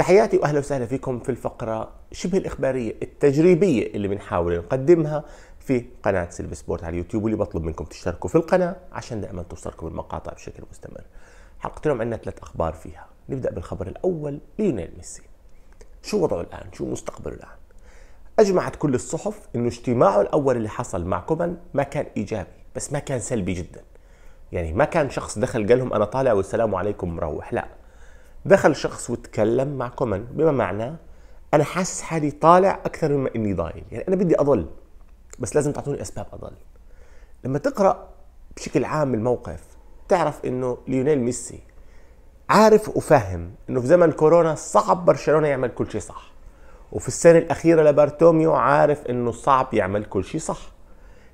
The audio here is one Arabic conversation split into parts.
تحياتي واهلا وسهلا فيكم في الفقره شبه الاخباريه التجريبيه اللي بنحاول نقدمها في قناه سيلف سبورت على اليوتيوب واللي بطلب منكم تشتركوا في القناه عشان دائما توصلكم المقاطع بشكل مستمر. حلقه اليوم عندنا ثلاث اخبار فيها، نبدا بالخبر الاول ليونيل ميسي. شو وضعه الان؟ شو مستقبله الان؟ اجمعت كل الصحف انه اجتماعه الاول اللي حصل مع كومان ما كان ايجابي، بس ما كان سلبي جدا. يعني ما كان شخص دخل قال لهم انا طالع والسلام عليكم مروح، لا. دخل شخص وتكلم مع كومن بما معناه انا حاسس حالي طالع اكثر مما اني ضايل يعني انا بدي اضل بس لازم تعطوني اسباب اضل لما تقرا بشكل عام الموقف تعرف انه ليونيل ميسي عارف وفاهم انه في زمن كورونا صعب برشلونه يعمل كل شيء صح وفي السنه الاخيره لبارتوميو عارف انه صعب يعمل كل شيء صح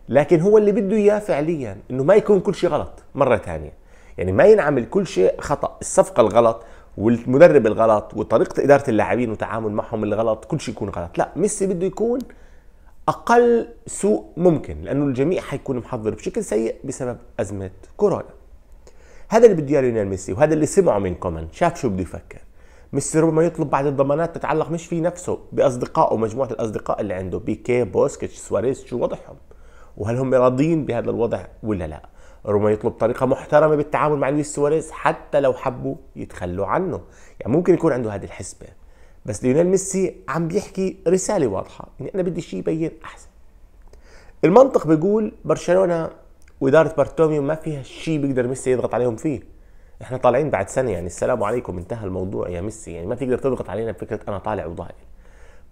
لكن هو اللي بده اياه فعليا انه ما يكون كل شيء غلط مره ثانيه يعني ما ينعمل كل شيء خطا الصفقه الغلط والمدرب الغلط وطريقه اداره اللاعبين وتعامل معهم الغلط كل شيء يكون غلط لا ميسي بده يكون اقل سوء ممكن لانه الجميع حيكون محضر بشكل سيء بسبب ازمه كورونا هذا اللي بده اياه ميسي وهذا اللي سمعه من كومن شاف شو بده يفكر ميسي ربما يطلب بعض الضمانات تتعلق مش في نفسه باصدقائه ومجموعه الاصدقاء اللي عنده بيكي بوسكيتش سواريز شو وضعهم وهل هم راضين بهذا الوضع ولا لا يطلب طريقه محترمه بالتعامل مع لويس سواريز حتى لو حبوا يتخلوا عنه يعني ممكن يكون عنده هذه الحسبه بس ليونيل ميسي عم بيحكي رساله واضحه اني يعني انا بدي شيء يبين احسن المنطق بيقول برشلونه واداره بارتوميو ما فيها شيء بيقدر ميسي يضغط عليهم فيه احنا طالعين بعد سنه يعني السلام عليكم انتهى الموضوع يا ميسي يعني ما تقدر تضغط علينا بفكره انا طالع وضايل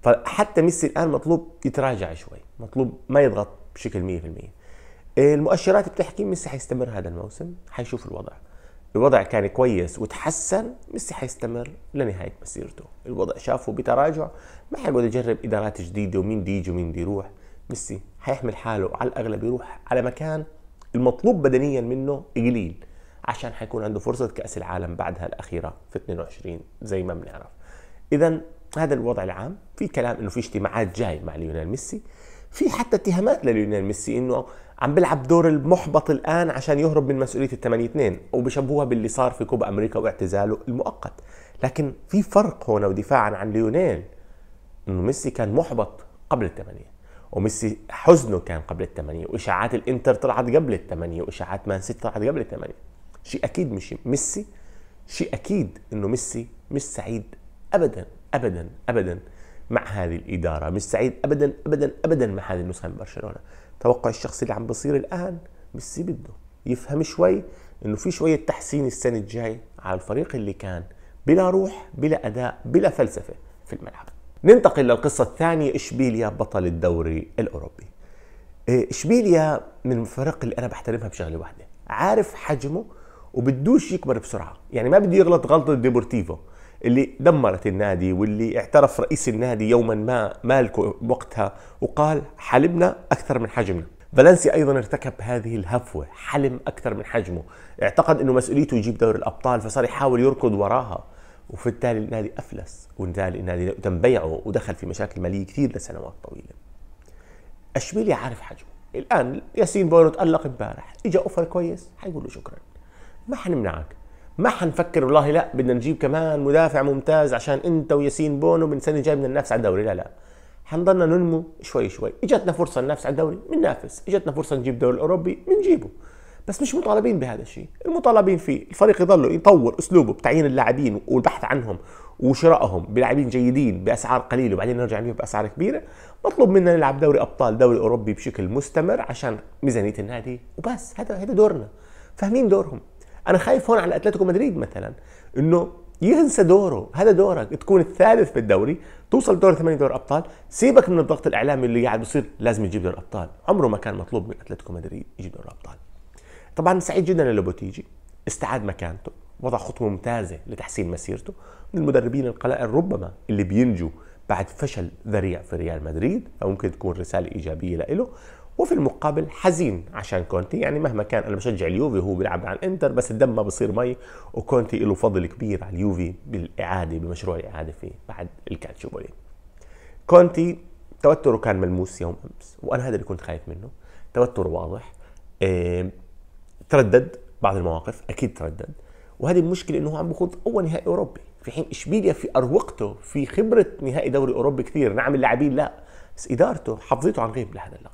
فحتى ميسي الان مطلوب يتراجع شوي مطلوب ما يضغط بشكل 100% المؤشرات بتحكي ميسي حيستمر هذا الموسم حيشوف الوضع الوضع كان كويس وتحسن ميسي حيستمر لنهاية مسيرته الوضع شافه بتراجع ما حيقعد يجرب إدارات جديدة ومين دي يجي ومين دي يروح ميسي حيحمل حاله على الأغلب يروح على مكان المطلوب بدنيا منه قليل عشان حيكون عنده فرصة كأس العالم بعدها الأخيرة في 22 زي ما بنعرف إذا هذا الوضع العام في كلام انه في اجتماعات جاي مع ليونيل ميسي في حتى اتهامات لليونيل ميسي انه عم بيلعب دور المحبط الان عشان يهرب من مسؤوليه ال 8 2 وبشبهوها باللي صار في كوبا امريكا واعتزاله المؤقت لكن في فرق هنا ودفاعا عن ليونيل انه ميسي كان محبط قبل الثمانيه وميسي حزنه كان قبل الثمانيه واشاعات الانتر طلعت قبل الثمانيه واشاعات مان سيتي طلعت قبل الثمانيه شيء اكيد مش ميسي شيء اكيد انه ميسي مش سعيد ابدا ابدا ابدا مع هذه الاداره مش سعيد ابدا ابدا ابدا مع هذه النسخه من برشلونه توقع الشخص اللي عم بصير الان ميسي بده يفهم شوي انه في شويه تحسين السنه الجاي على الفريق اللي كان بلا روح بلا اداء بلا فلسفه في الملعب ننتقل للقصة الثانية إشبيليا بطل الدوري الأوروبي إيه، إشبيليا من الفرق اللي أنا بحترمها بشغلة واحدة عارف حجمه وبدوش يكبر بسرعة يعني ما بده يغلط غلطة ديبورتيفو اللي دمرت النادي واللي اعترف رئيس النادي يوما ما مالكو وقتها وقال حلمنا أكثر من حجمنا فالنسيا ايضا ارتكب هذه الهفوه، حلم اكثر من حجمه، اعتقد انه مسؤوليته يجيب دوري الابطال فصار يحاول يركض وراها وبالتالي النادي افلس، والتالي النادي تم بيعه ودخل في مشاكل ماليه كثير لسنوات طويله. اشبيلي عارف حجمه، الان ياسين بونو تالق امبارح، اجى اوفر كويس حيقول له شكرا. ما حنمنعك، ما حنفكر والله لا بدنا نجيب كمان مدافع ممتاز عشان انت وياسين بونو من سنه جاي بدنا ننافس على الدوري لا لا حنضلنا ننمو شوي شوي اجتنا فرصه ننافس على الدوري بننافس اجتنا فرصه نجيب دوري الاوروبي بنجيبه بس مش مطالبين بهذا الشيء المطالبين فيه الفريق يضل يطور اسلوبه بتعيين اللاعبين والبحث عنهم وشرائهم بلاعبين جيدين باسعار قليله وبعدين نرجع نجيب باسعار كبيره مطلوب منا نلعب دوري ابطال دوري اوروبي بشكل مستمر عشان ميزانيه النادي وبس هذا هذا دورنا فاهمين دورهم انا خايف هون على اتلتيكو مدريد مثلا انه ينسى دوره هذا دورك تكون الثالث بالدوري توصل دور ثمانية دور ابطال سيبك من الضغط الاعلامي اللي قاعد بصير لازم يجيب دور ابطال عمره ما كان مطلوب من اتلتيكو مدريد يجيب دور ابطال طبعا سعيد جدا لوبوتيجي استعاد مكانته وضع خطوه ممتازه لتحسين مسيرته من المدربين القلائل ربما اللي بينجوا بعد فشل ذريع في ريال مدريد فممكن تكون رساله ايجابيه له وفي المقابل حزين عشان كونتي يعني مهما كان انا بشجع اليوفي وهو بيلعب مع الانتر بس الدم ما بصير مي وكونتي له فضل كبير على اليوفي بالاعاده بمشروع الاعاده فيه بعد الكالتشوبولي كونتي توتره كان ملموس يوم امس وانا هذا اللي كنت خايف منه توتر واضح اه تردد بعض المواقف اكيد تردد وهذه المشكله انه هو عم بخوض اول نهائي اوروبي في حين اشبيليا في اروقته في خبره نهائي دوري اوروبي كثير نعم اللاعبين لا بس ادارته حفظته عن غيب لهذا اللقب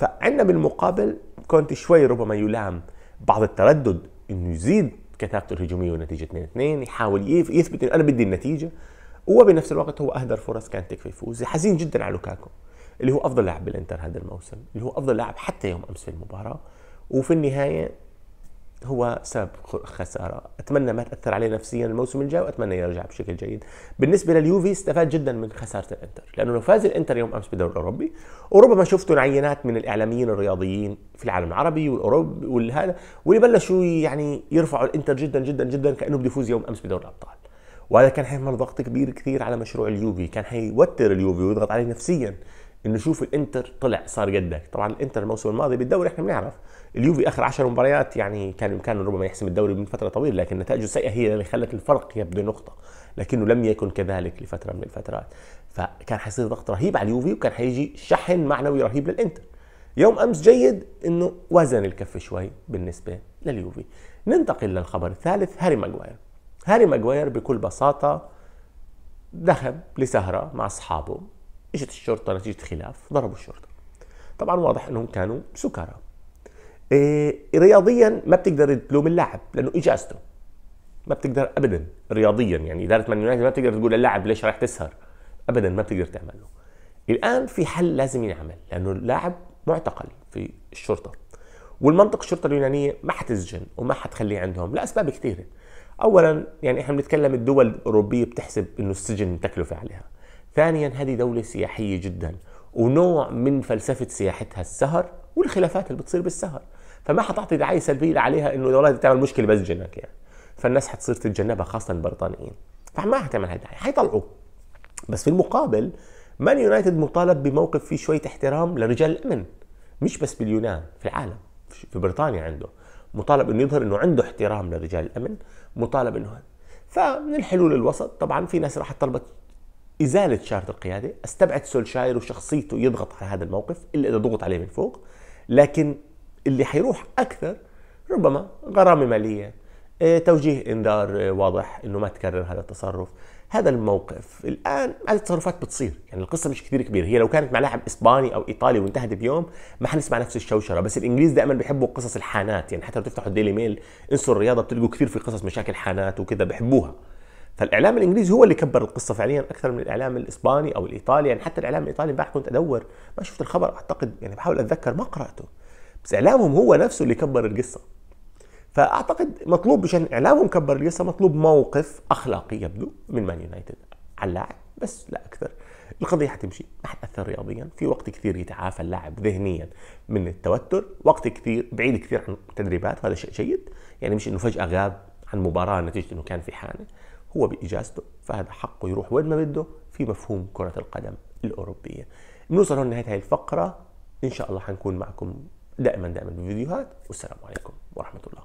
فعندنا بالمقابل كنت شوي ربما يلام بعض التردد انه يزيد كثافته الهجوميه ونتيجه 2 2 يحاول يثبت انه انا بدي النتيجه وبنفس الوقت هو اهدر فرص كانت تكفي يفوز حزين جدا على لوكاكو اللي هو افضل لاعب بالانتر هذا الموسم اللي هو افضل لاعب حتى يوم امس في المباراه وفي النهايه هو سبب خساره اتمنى ما تاثر عليه نفسيا الموسم الجاي واتمنى يرجع بشكل جيد بالنسبه لليوفي استفاد جدا من خساره الانتر لانه لو فاز الانتر يوم امس بالدوري الاوروبي وربما شفتوا عينات من الاعلاميين الرياضيين في العالم العربي والاوروبي والهذا واللي بلشوا يعني يرفعوا الانتر جدا جدا جدا كانه بده يفوز يوم امس بدوري الابطال وهذا كان حيعمل ضغط كبير كثير على مشروع اليوفي كان حيوتر اليوفي ويضغط عليه نفسيا انه شوف الانتر طلع صار قدك طبعا الانتر الموسم الماضي بالدوري احنا بنعرف اليوفي اخر 10 مباريات يعني كان بامكانه ربما يحسم الدوري من فتره طويله لكن نتائجه السيئه هي اللي خلت الفرق يبدو نقطه لكنه لم يكن كذلك لفتره من الفترات فكان حيصير ضغط رهيب على اليوفي وكان حيجي شحن معنوي رهيب للانتر يوم امس جيد انه وزن الكف شوي بالنسبه لليوفي ننتقل للخبر الثالث هاري ماجواير هاري ماجواير بكل بساطه ذهب لسهره مع اصحابه اجت الشرطه نتيجه خلاف ضربوا الشرطه طبعا واضح انهم كانوا سكارى إيه رياضيا ما بتقدر تلوم اللاعب لانه اجازته ما بتقدر ابدا رياضيا يعني اداره مان يونايتد ما بتقدر تقول للاعب ليش رايح تسهر ابدا ما بتقدر تعمله الان في حل لازم ينعمل لانه اللاعب معتقل في الشرطه والمنطق الشرطه اليونانيه ما حتسجن وما حتخليه عندهم لاسباب كثيره اولا يعني احنا بنتكلم الدول الاوروبيه بتحسب انه السجن تكلفه عليها ثانيا هذه دولة سياحية جدا ونوع من فلسفة سياحتها السهر والخلافات اللي بتصير بالسهر فما حتعطي دعاية سلبية عليها انه الولاد بتعمل مشكلة بس جنك يعني فالناس حتصير تتجنبها خاصة البريطانيين فما حتعمل هالدعاية حيطلعوا بس في المقابل مان يونايتد مطالب بموقف فيه شوية احترام لرجال الأمن مش بس باليونان في العالم في بريطانيا عنده مطالب انه يظهر انه عنده احترام لرجال الامن مطالب انه فمن الحلول الوسط طبعا في ناس راح طلبت ازاله شاره القياده، استبعد سولشاير وشخصيته يضغط على هذا الموقف الا اذا ضغط عليه من فوق، لكن اللي حيروح اكثر ربما غرامه ماليه، آه، توجيه انذار آه، واضح انه ما تكرر هذا التصرف، هذا الموقف الان هذه التصرفات بتصير يعني القصه مش كثير كبيره هي لو كانت مع لاعب اسباني او ايطالي وانتهت بيوم ما حنسمع نفس الشوشره بس الانجليز دائما بيحبوا قصص الحانات يعني حتى لو تفتحوا الديلي ميل انسوا الرياضه بتلقوا كثير في قصص مشاكل حانات وكذا بحبوها فالاعلام الانجليزي هو اللي كبر القصه فعليا اكثر من الاعلام الاسباني او الايطالي يعني حتى الاعلام الايطالي امبارح كنت ادور ما شفت الخبر اعتقد يعني بحاول اتذكر ما قراته بس اعلامهم هو نفسه اللي كبر القصه فاعتقد مطلوب عشان اعلامهم كبر القصه مطلوب موقف اخلاقي يبدو من مان يونايتد على اللاعب بس لا اكثر القضية حتمشي ما حتأثر رياضيا في وقت كثير يتعافى اللاعب ذهنيا من التوتر وقت كثير بعيد كثير عن التدريبات وهذا شيء جيد يعني مش انه فجأة غاب عن مباراة نتيجة انه كان في حالة هو باجازته فهذا حقه يروح وين ما بده في مفهوم كره القدم الاوروبيه بنوصل هون لنهايه هذه الفقره ان شاء الله حنكون معكم دائما دائما بفيديوهات والسلام عليكم ورحمه الله